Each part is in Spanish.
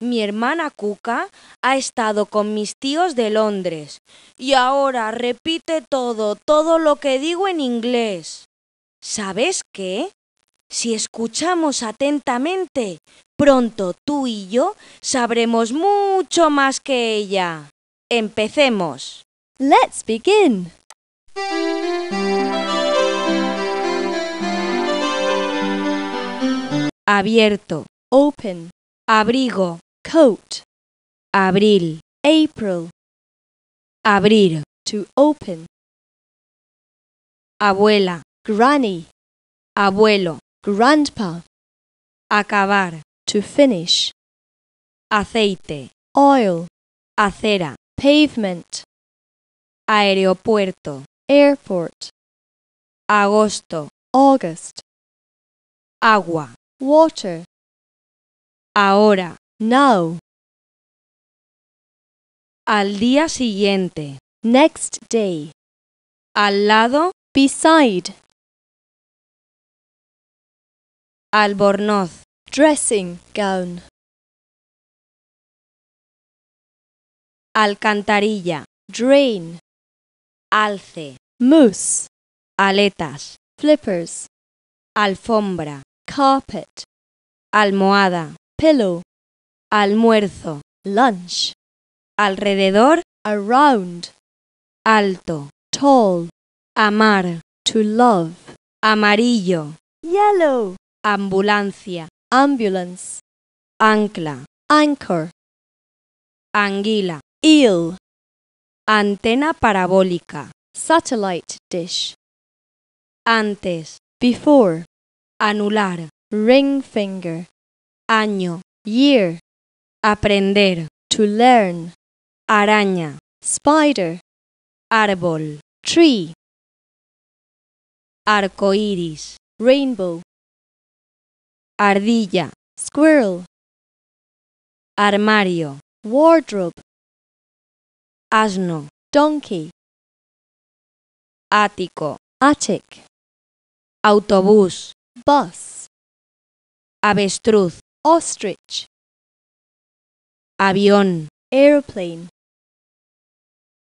Mi hermana Cuca ha estado con mis tíos de Londres y ahora repite todo, todo lo que digo en inglés. ¿Sabes qué? Si escuchamos atentamente, pronto tú y yo sabremos mucho más que ella. Empecemos. Let's begin. Abierto. Open. Abrigo coat. Abril, April. Abrir, to open. Abuela, granny. Abuelo, grandpa. Acabar, to finish. Aceite, oil. Acera, pavement. Aeropuerto, airport. Agosto, August. Agua, water. Ahora, no. Al día siguiente. Next day. Al lado. Beside. Albornoz. Dressing gown. Alcantarilla. Drain. Alce. Mousse. Aletas. Flippers. Alfombra. Carpet. Almohada. Pillow almuerzo, lunch, alrededor, around, alto, tall, amar, to love, amarillo, yellow, ambulancia, ambulance, ancla, anchor, anguila, eel, antena parabólica, satellite dish, antes, before, anular, ring finger, año, year, Aprender. To learn. Araña. Spider. Árbol. Tree. Arco iris. Rainbow. Ardilla. Squirrel. Armario. Wardrobe. Asno. Donkey. Ático. Attic. Autobús. Bus. Avestruz. Ostrich avión, airplane.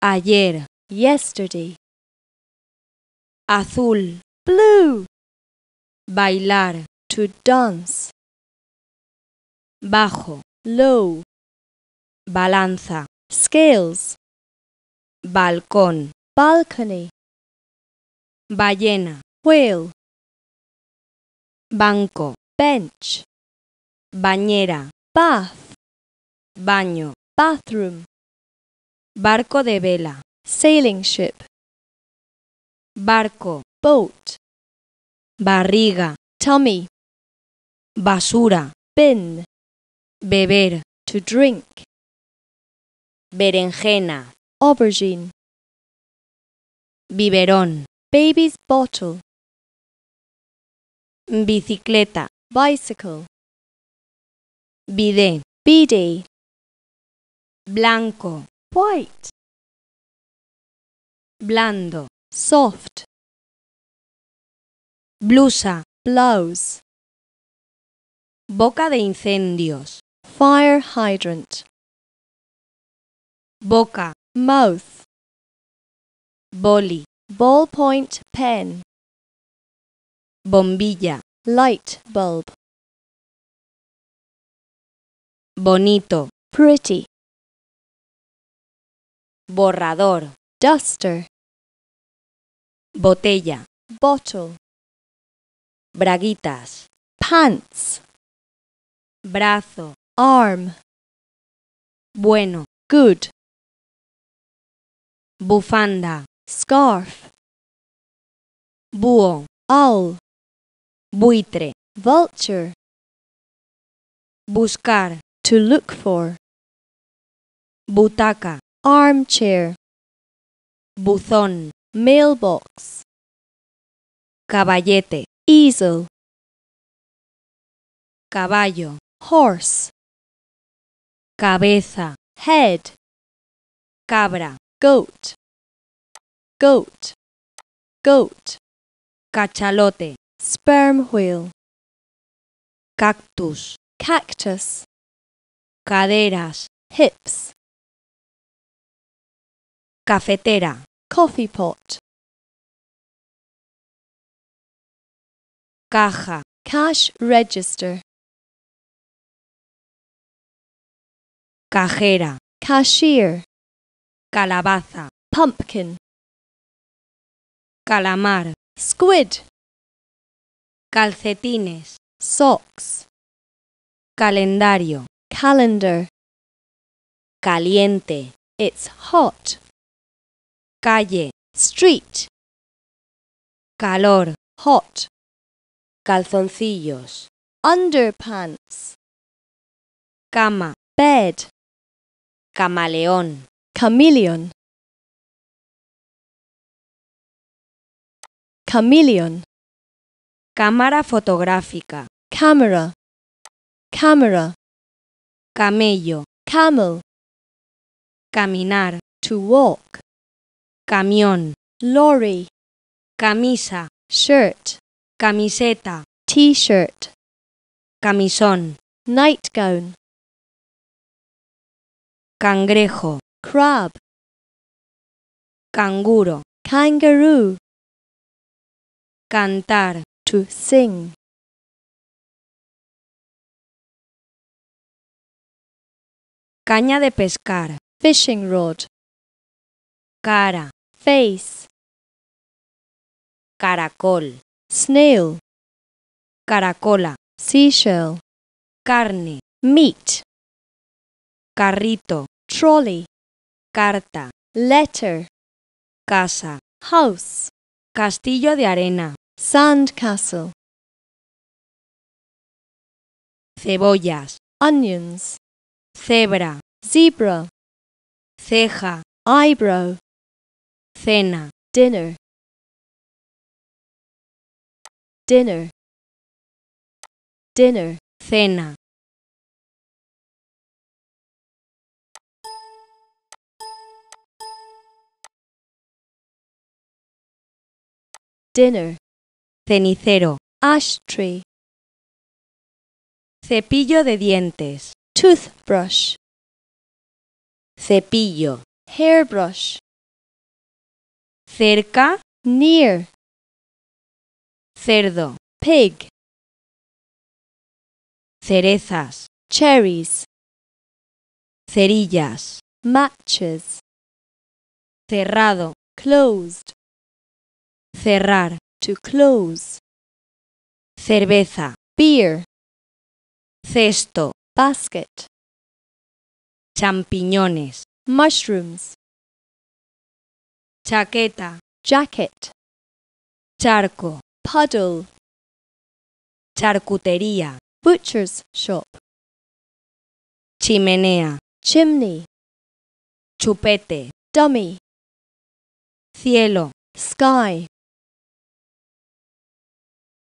Ayer, yesterday. Azul, blue. Bailar, to dance. Bajo, low. Balanza, scales. Balcón, balcony. Ballena, whale. Banco, bench. Bañera, bath baño, bathroom. Barco de vela, sailing ship. Barco, boat. Barriga, tummy. Basura, bin. Beber, to drink. Berenjena, aubergine. Biberón, baby's bottle. Bicicleta, bicycle. Bidé, bidet blanco, white, blando, soft, blusa, blouse, boca de incendios, fire hydrant, boca, mouth, boli, ballpoint pen, bombilla, light bulb, bonito, pretty, borrador, duster, botella, bottle, braguitas, pants, brazo, arm, bueno, good, bufanda, scarf, búho, owl, buitre, vulture, buscar, to look for, butaca, armchair, buzón, mailbox, caballete, easel, caballo, horse, cabeza, head, cabra, goat, goat, goat, cachalote, sperm wheel, cactus, cactus, caderas, hips, Cafetera. Coffee pot. Caja. Cash register. Cajera. Cashier. Calabaza. Pumpkin. Calamar. Squid. Calcetines. Socks. Calendario. Calendar. Caliente. It's hot. calle, street. Calor, hot. Calzoncillos, underpants. Cama, bed. Camaleón, chameleon. Chameleon. Cámara fotográfica. Camera. Camera. Camello. Camel. Caminar. To walk camión, lorry, camisa, shirt, camiseta, t-shirt, camisón, nightgown, cangrejo, crab, canguro, kangaroo, cantar, to sing. Caña de pescar, fishing rod cara, face, caracol, snail, caracola, seashell, carne, meat, carrito, trolley, carta, letter, casa, house, castillo de arena, sand castle, cebollas, onions, cebra, zebra, ceja, eyebrow, cena, dinner, dinner, dinner, cena. Dinner. Cenicero. Ashtray. Cepillo de dientes. Toothbrush. Cepillo. Hairbrush cerca, near. Cerdo, pig. Cerezas, cherries. Cerillas, matches. Cerrado, closed. Cerrar, to close. Cerveza, beer. Cesto, basket. Champiñones, mushrooms chaqueta, jacket, charco, puddle, charcutería, butcher's shop, chimenea, chimney, chupete, dummy, cielo, sky,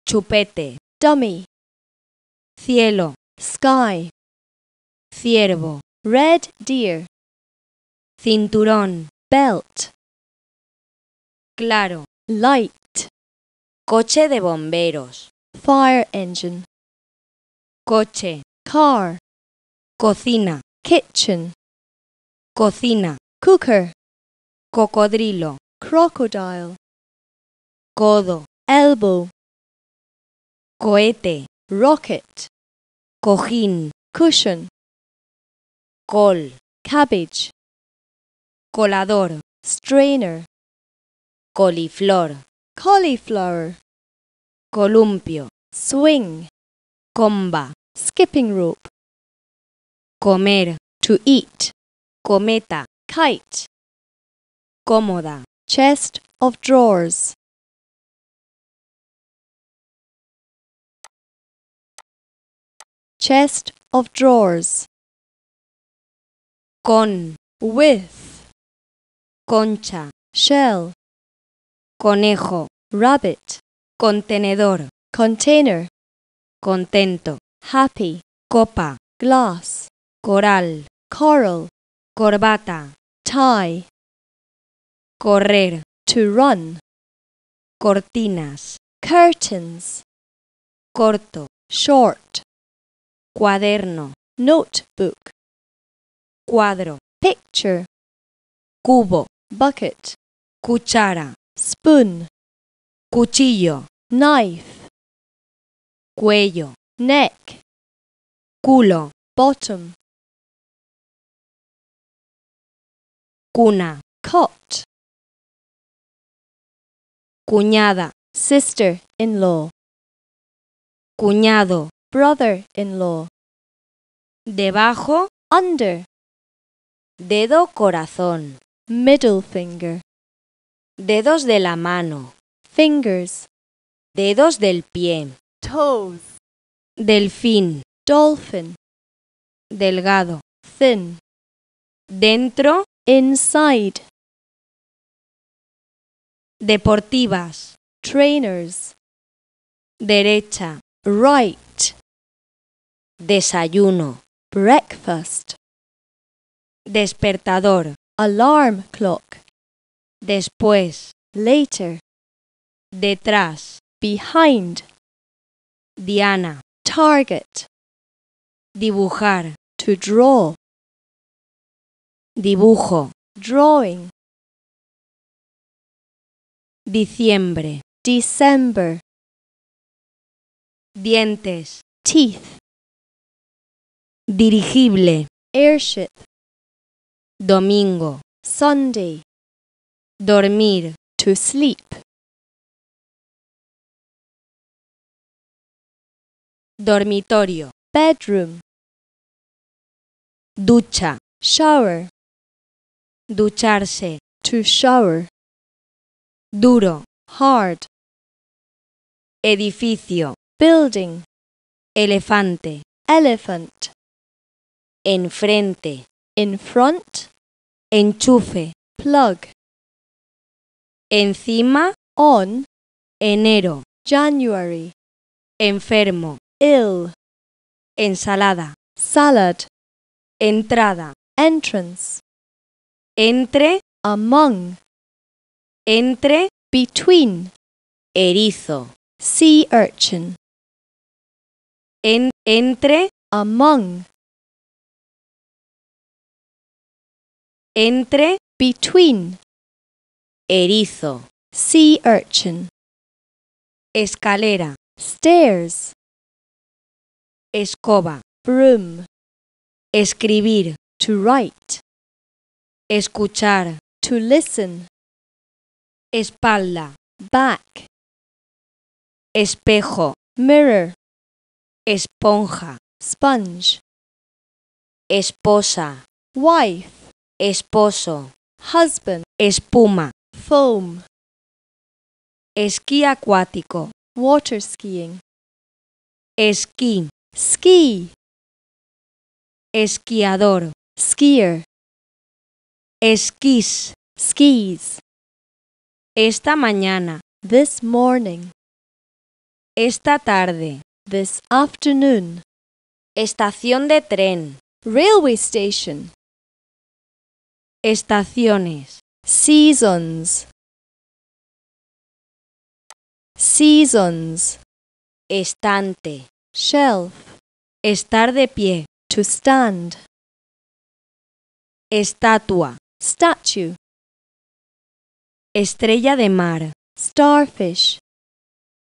chupete, dummy, cielo, sky, ciervo, red deer, cinturón, belt, Claro. Light. Coche de bomberos. Fire engine. Coche. Car. Cocina. Kitchen. Cocina. Cooker. Cocodrilo. Crocodile. Codo. Elbow. Cohete. Rocket. Cojín. Cushion. Col. Cabbage. Colador. Strainer. coliflor, cauliflower, columpio, swing, comba, skipping rope, comer, to eat, cometa, kite, cómoda, chest of drawers. Chest of drawers. Con, with. Concha, shell. conejo, rabbit, contenedor, container, contento, happy, copa, glass, coral, coral, corbata, tie, correr, to run, cortinas, curtains, corto, short, cuaderno, notebook, cuadro, picture, cubo, bucket, cuchara, spoon, cuchillo, knife, cuello, neck, culo, bottom, cuna, cot, cuñada, sister-in-law, cuñado, brother-in-law, debajo, under, dedo corazón, middle finger dedos de la mano, fingers, dedos del pie, toes, delfín, dolphin, delgado, thin, dentro, inside, deportivas, trainers, derecha, right, desayuno, breakfast, despertador, alarm clock, después, later, detrás, behind, Diana, target, dibujar, to draw, dibujo, drawing, diciembre, December. Dientes. Teeth. Dirigible. Airship. Domingo. Sunday. Dormir. To sleep. Dormitorio. Bedroom. Ducha. Shower. Ducharse. To shower. Duro. Hard. Edificio. Building. Elefante. Elephant. Enfrente. In front. Enchufe. Plug. encima, on, enero, January, enfermo, ill, ensalada, salad, entrada, entrance, entre, among, entre, between, erizo, sea urchin, entre, among, entre, between, erizo, sea urchin, escalera, stairs, escoba, broom, escribir, to write, escuchar, to listen, espalda, back, espejo, mirror, esponja, sponge, esposa, wife, esposo, husband, espuma, foam, esquí acuático, water skiing, esquí, ski, esquiador, skier, esquís, skis, esta mañana, this morning, esta tarde, this afternoon, estación de tren, railway station, estaciones, seasons seasons estante shelf estar de pie to stand estatua statue estrella de mar starfish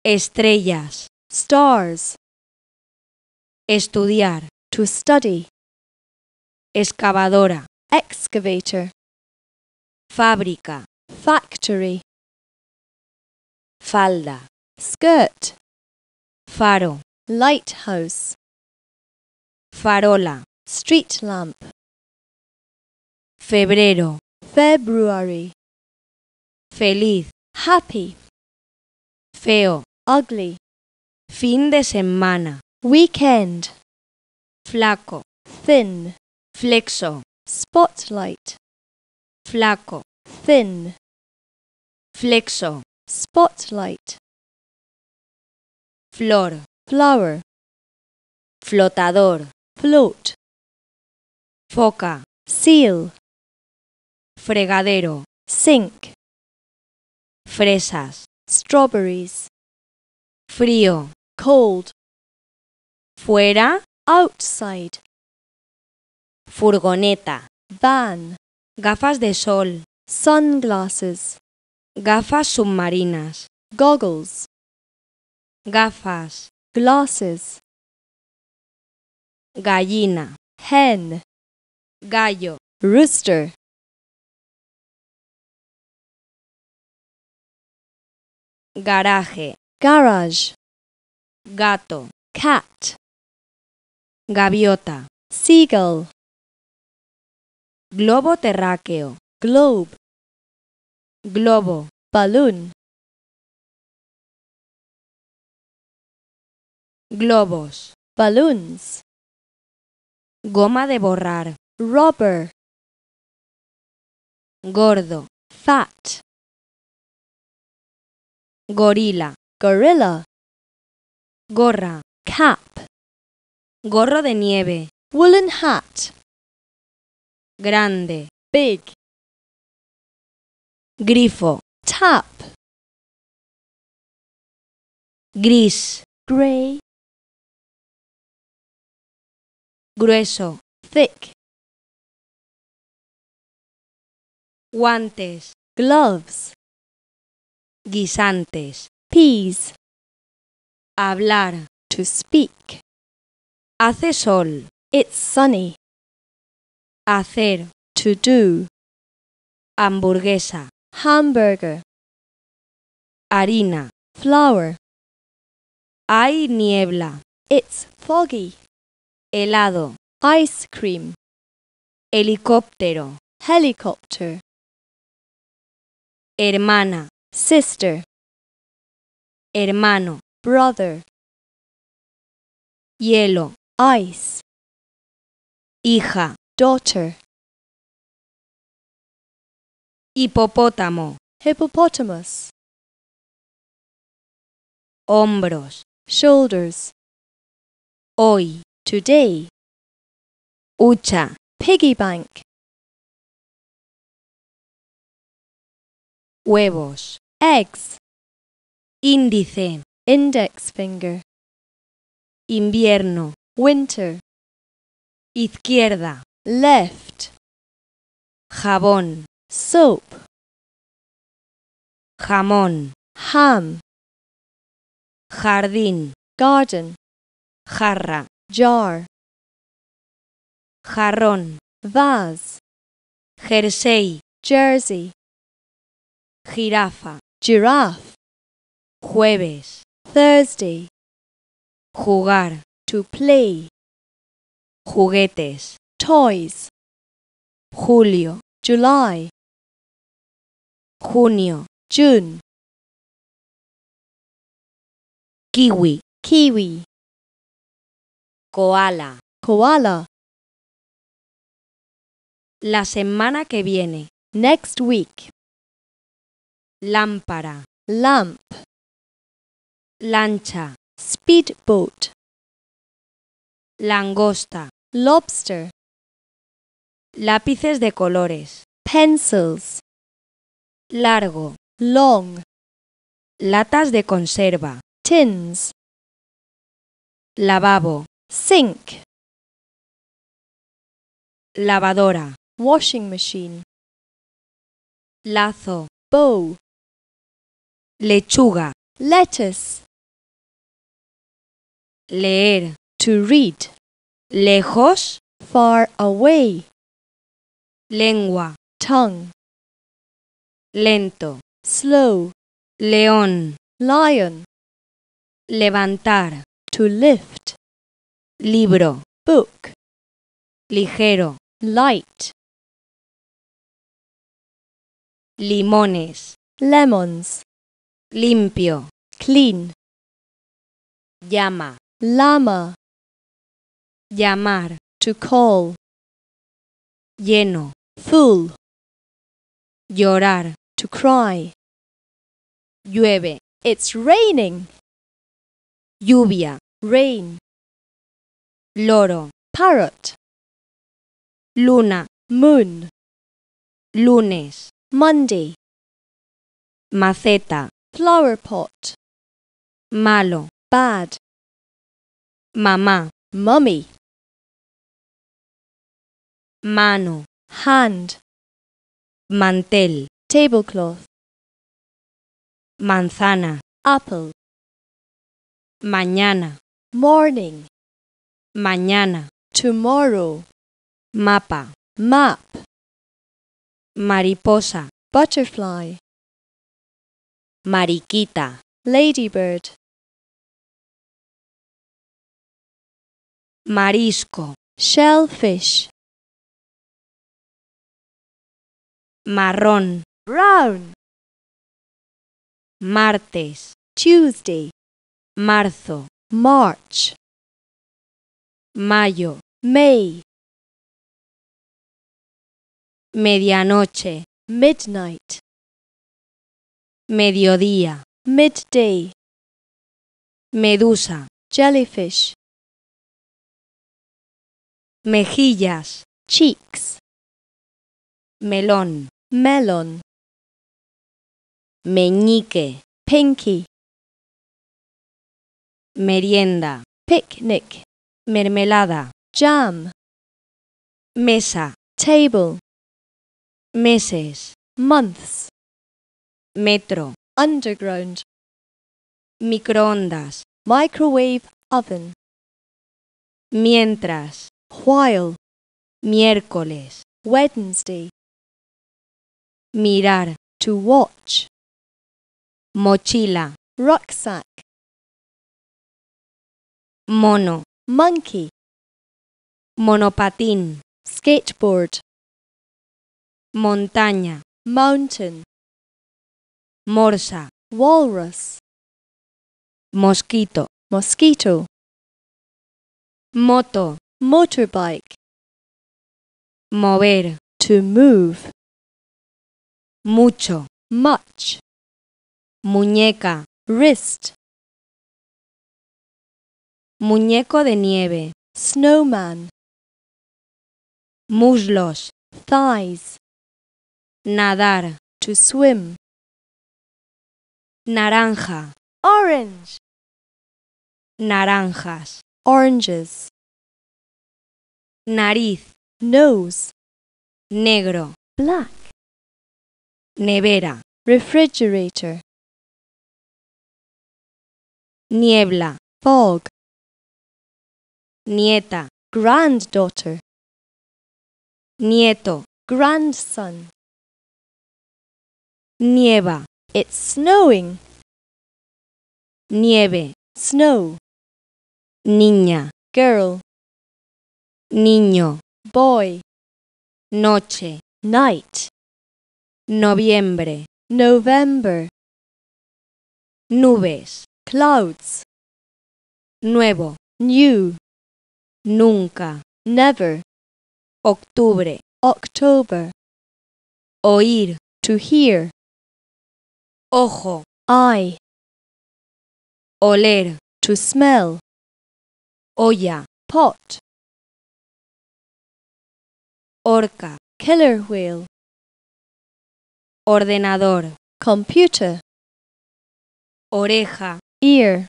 estrellas stars estudiar to study excavadora excavator Fábrica. Factory. Falda. Skirt. Faro. Lighthouse. Farola. Street lamp. Febrero. February. Feliz. Happy. Feo. Ugly. Fin de semana. Weekend. Flaco. Thin. Flexo. Spotlight flaco, thin, flexo, spotlight, flor, flower, flotador, float, foca, seal, fregadero, sink, fresas, strawberries, frío, cold, fuera, outside, furgoneta, van, gafas de sol, sunglasses, gafas submarinas, goggles, gafas, glasses, gallina, hen, gallo, rooster. Garaje, garage, gato, cat, gaviota, seagull. Globo terráqueo. Globe. Globo. Balloon. Globos. Balloons. Goma de borrar. Rubber. Gordo. Fat. Gorila. Gorilla. Gorra. Cap. Gorro de nieve. Woolen hat. grande, big. Grifo, tap. Gris, gray. Grueso, thick. Guantes, gloves. Guisantes, peas. Hablar, to speak. Hace sol. It's sunny. hacer, to do, hamburguesa, hamburger, harina, flour, hay niebla, it's foggy, helado, ice cream, helicóptero, helicopter, hermana, sister, hermano, brother, hielo, ice, hija, daughter. Hipopótamo. Hippopotamus. Hombros. Shoulders. Hoy. Today. Ucha. Piggy bank. Huevos. Eggs. Índice. Index finger. Invierno. Winter. Izquierda. left jabón soap jamón ham jardín garden jarra jar jarrón vase jersey jersey jirafa giraffe jueves thursday jugar to play juguetes toys. Julio, July. Junio, June. Kiwi, kiwi. Koala, koala. La semana que viene. Next week. Lámpara. Lamp. Lancha. Speedboat. Langosta. Lobster. Lápices de colores. Pencils. Largo. Long. Latas de conserva. Tins. Lavabo. Sink. Lavadora. Washing machine. Lazo. Bow. Lechuga. Lettuce. Leer. To read. Lejos. Far away lengua, tongue. Lento, slow. León, lion. Levantar, to lift. Libro, book. Ligero, light. Limones, lemons. Limpio, clean. Llama, llama. Llamar, to call. Lleno, Fool. Llorar. To cry. Llueve. It's raining. Lluvia. Rain. Loro. Parrot. Luna. Moon. Lunes. Monday. Maceta. Flower pot. Malo. Bad. Mamá. Mummy. Mano hand mantel tablecloth manzana apple mañana morning mañana tomorrow mapa map mariposa butterfly mariquita ladybird marisco shellfish marrón, brown. Martes, Tuesday. Marzo, March. Mayo, May. Medianoche, midnight. Mediodía, midday. Medusa, jellyfish. Mejillas, cheeks melón, melon, meñique, pinky, merienda, picnic, mermelada, jam, mesa, table, meses, months, metro, underground, microondas, microwave oven, mientras, while, miércoles, Wednesday, mirar, to watch. Mochila, rucksack. Mono, monkey. Monopatín, skateboard. Montaña, mountain. Morsa, walrus. Mosquito, mosquito. Moto, motorbike. Mover, to move. mucho, much. Muñeca, wrist. Muñeco de nieve, snowman. Muslos, thighs. Nadar, to swim. Naranja, orange. Naranjas, oranges. Nariz, nose. Negro, black. nevera, refrigerator, niebla, fog, nieta, granddaughter, nieto, grandson, nieva, it's snowing, nieve, snow, niña, girl, niño, boy, noche, night. noviembre, November. Nubes, clouds. Nuevo, new. Nunca, never. Octubre, October. Oír, to hear. Ojo, eye. Oler, to smell. Olla, pot. Orca, killer whale ordenador, computer, oreja, ear,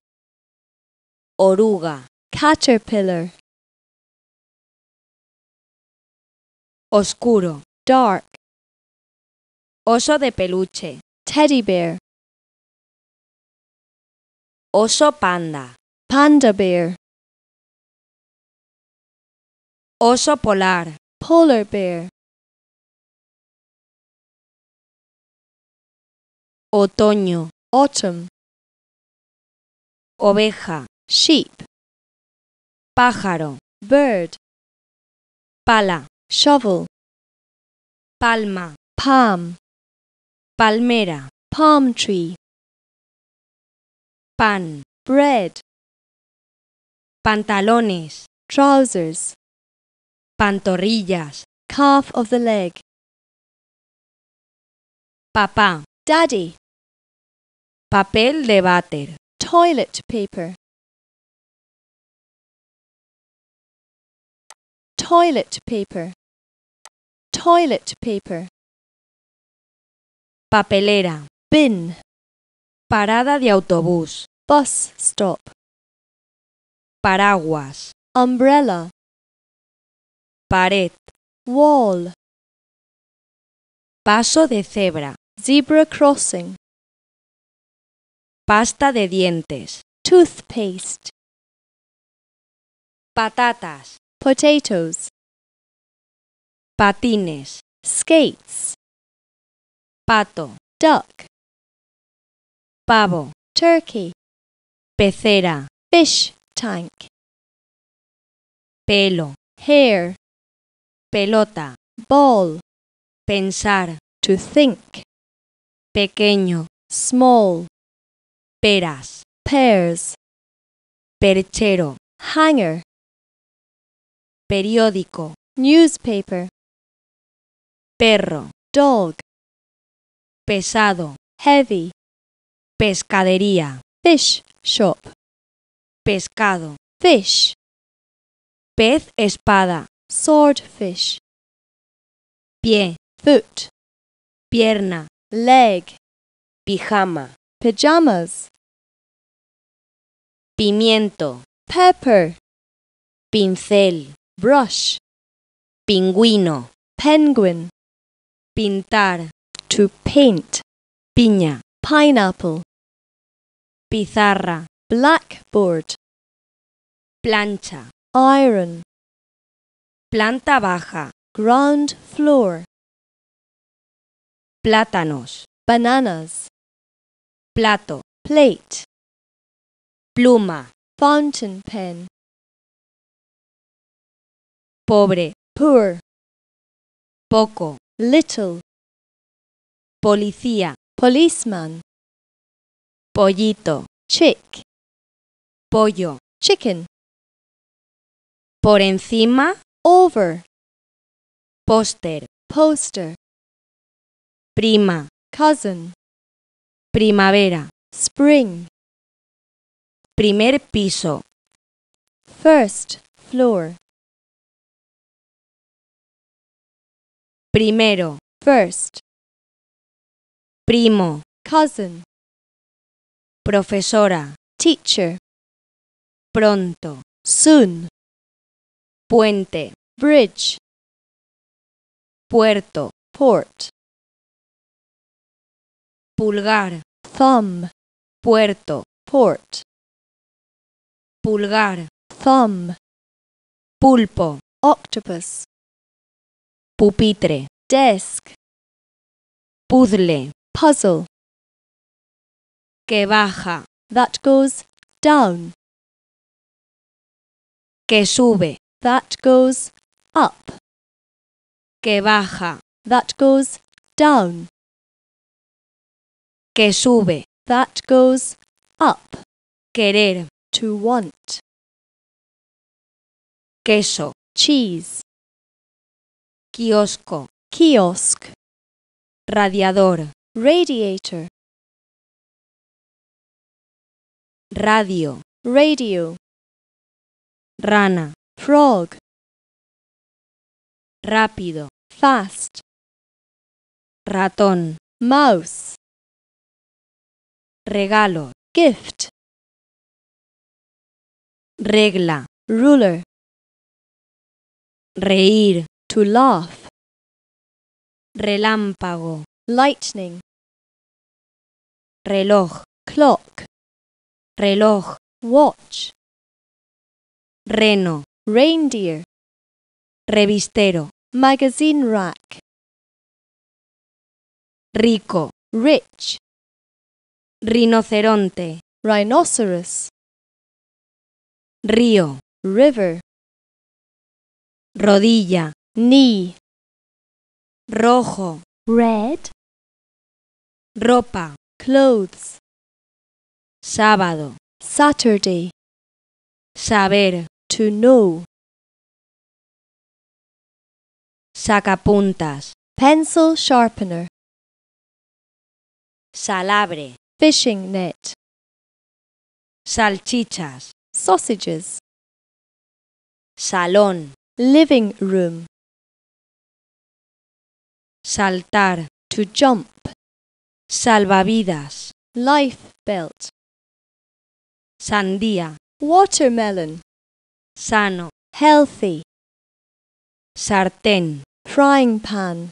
oruga, caterpillar, oscuro, dark, oso de peluche, teddy bear, oso panda, panda bear, oso polar, polar bear, otoño, autumn. Oveja, sheep. Pájaro, bird. Pala, shovel. Palma, palm. Palmera, palm tree. Pan, bread. Pantalones, trousers. Pantorrillas, calf of the leg. Papá, daddy. Papel de váter. Toilet paper. Toilet paper. Toilet paper. Papelera. Bin. Parada de autobús. Bus stop. Paraguas. Umbrella. Pared. Wall. Paso de cebra. Zebra crossing. Pasta de dientes. Toothpaste. Patatas. Potatoes. Patines. Skates. Pato. Duck. Pavo. Turkey. Pecera. Fish tank. Pelo. Hair. Pelota. Ball. Pensar. To think. Pequeño. Small peras, pears, perchero, hanger, periódico, newspaper, perro, dog, pesado, heavy, pescadería, fish shop, pescado, fish, pez espada, swordfish, pie, foot, pierna, leg, pijama, pajamas, pimiento, pepper, pincel, brush, pingüino, penguin, pintar, to paint, piña, pineapple, pizarra, blackboard, plancha, iron, planta baja, ground floor, plátanos, bananas, plato, plate, pluma, fountain pen. Pobre, poor. Poco, little. Policía, policeman. Pollito, chick. Pollo, chicken. Por encima, over. Póster, poster. Prima, cousin. Primavera, spring. Primer piso. First floor. Primero. First. Primo. Cousin. Profesora. Teacher. Pronto. Soon. Puente. Bridge. Puerto. Port. Pulgar. Thumb. Puerto. Port pulgar, thumb, pulpo, octopus, pupitre, desk, puzzle, puzzle, que baja, that goes down, que sube, that goes up, que baja, that goes down, que sube, that goes up, querer, to want. Queso, cheese. Kiosco, kiosk. Radiador, radiator. Radio, radio. Rana, frog. Rápido, fast. Ratón, mouse. Regalo, gift regla, ruler. Reír, to laugh. Relámpago, lightning. Reloj, clock. Reloj, watch. Reno, reindeer. Revistero, magazine rack. Rico, rich. Rinoceronte, rhinoceros. río, river. Rodilla, knee. Rojo, red. Ropa, clothes. Sábado, Saturday. Saber, to know. Sacapuntas, pencil sharpener. Salabre, fishing net. Salchichas, sausages. Salón, living room. Saltar, to jump. Salvavidas, life belt. Sandía, watermelon. Sano, healthy. Sartén, frying pan.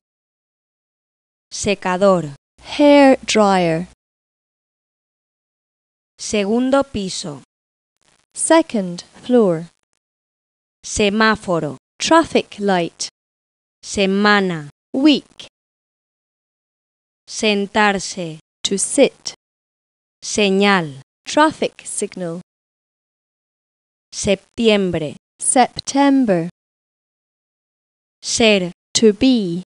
Secador, hair dryer. Segundo piso, Second floor. Semáforo. Traffic light. Semana. Week. Sentarse. To sit. Señal. Traffic signal. Septiembre. September. Ser. To be.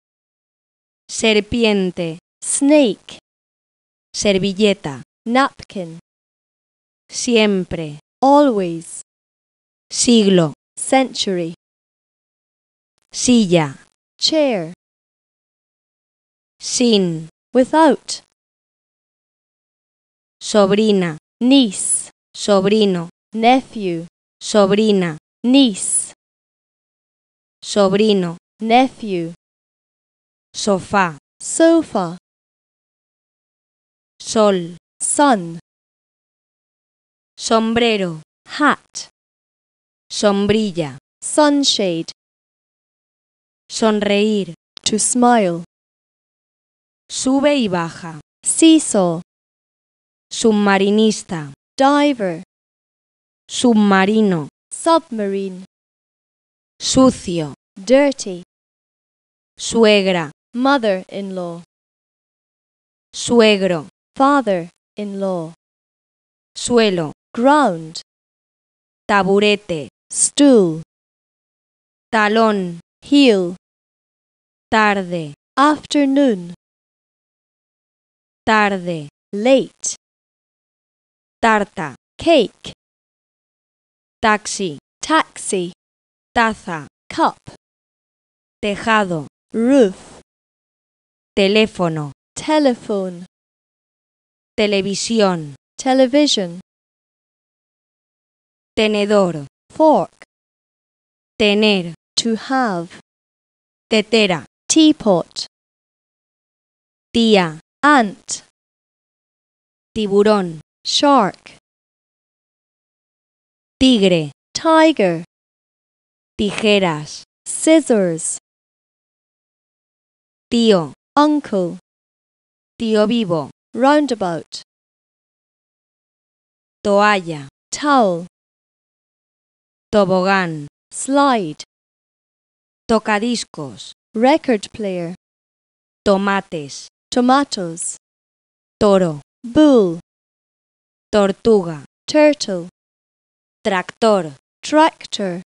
Serpiente. Snake. Servilleta. Napkin. Siempre always, siglo, century, silla, chair, sin, without, sobrina, niece, sobrino, nephew, sobrina, niece, sobrino, nephew, sofá, sofa, sol, sun, sombrero, hat, sombrilla, sunshade, sonreír, to smile, sube y baja, seesaw, submarinista, diver, submarino, submarine, sucio, dirty, suegra, mother-in-law, suegro, father-in-law, suelo, ground taburete stool talón heel tarde afternoon tarde late tarta cake taxi taxi taza cup tejado roof teléfono telephone televisión television tenedor, fork. Tener, to have. Tetera, teapot. Tía, ant. Tiburón, shark. Tigre, tiger. Tijeras, scissors. Tío, uncle. Tío vivo, roundabout. Toalla, towel tobogán, slide, tocadiscos, record player, tomates, tomatoes, toro, bull, tortuga, turtle, tractor, tractor,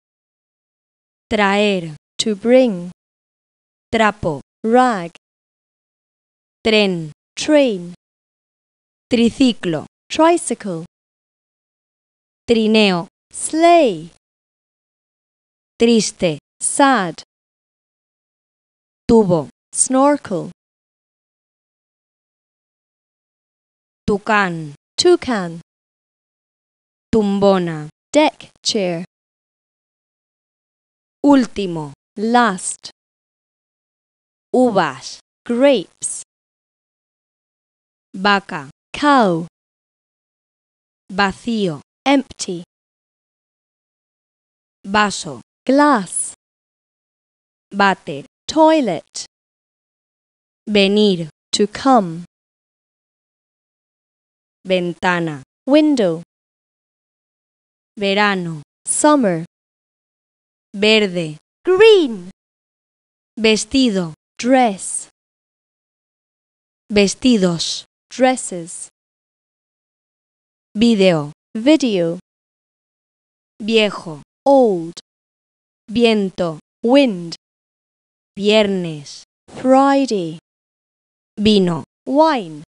traer, to bring, trapo, rag, tren, train, triciclo, tricycle, trineo, sleigh, triste, sad. Tubo, snorkel. Tucán, toucan. Tumbona, deck chair. Último, last. Uvas, grapes. Vaca, cow. Vacío, empty. Vaso, glass bate toilet venir to come ventana window verano summer verde green vestido dress vestidos dresses video video viejo old viento, wind. Viernes, Friday. Vino, wine.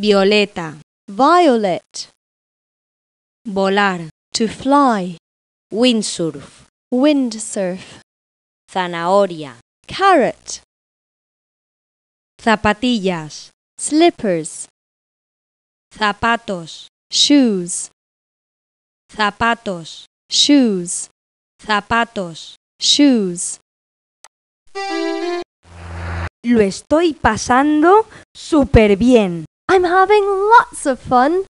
Violeta, violet. Volar, to fly. Windsurf, windsurf. Zanahoria, carrot. Zapatillas, slippers. Zapatos, shoes. Zapatos, shoes. zapatos, shoes. Lo estoy pasando súper bien. I'm having lots of fun.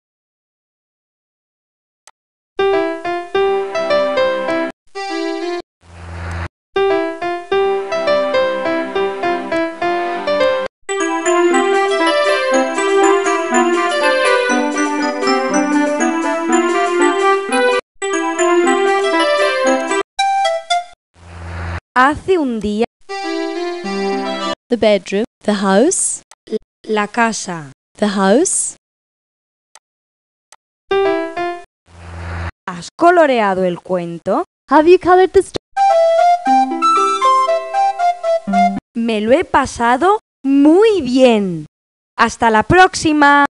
Hace un día. The bedroom. The house. La casa. The house. ¿Has coloreado el cuento? Have you colored the story? Me lo he pasado muy bien. Hasta la próxima.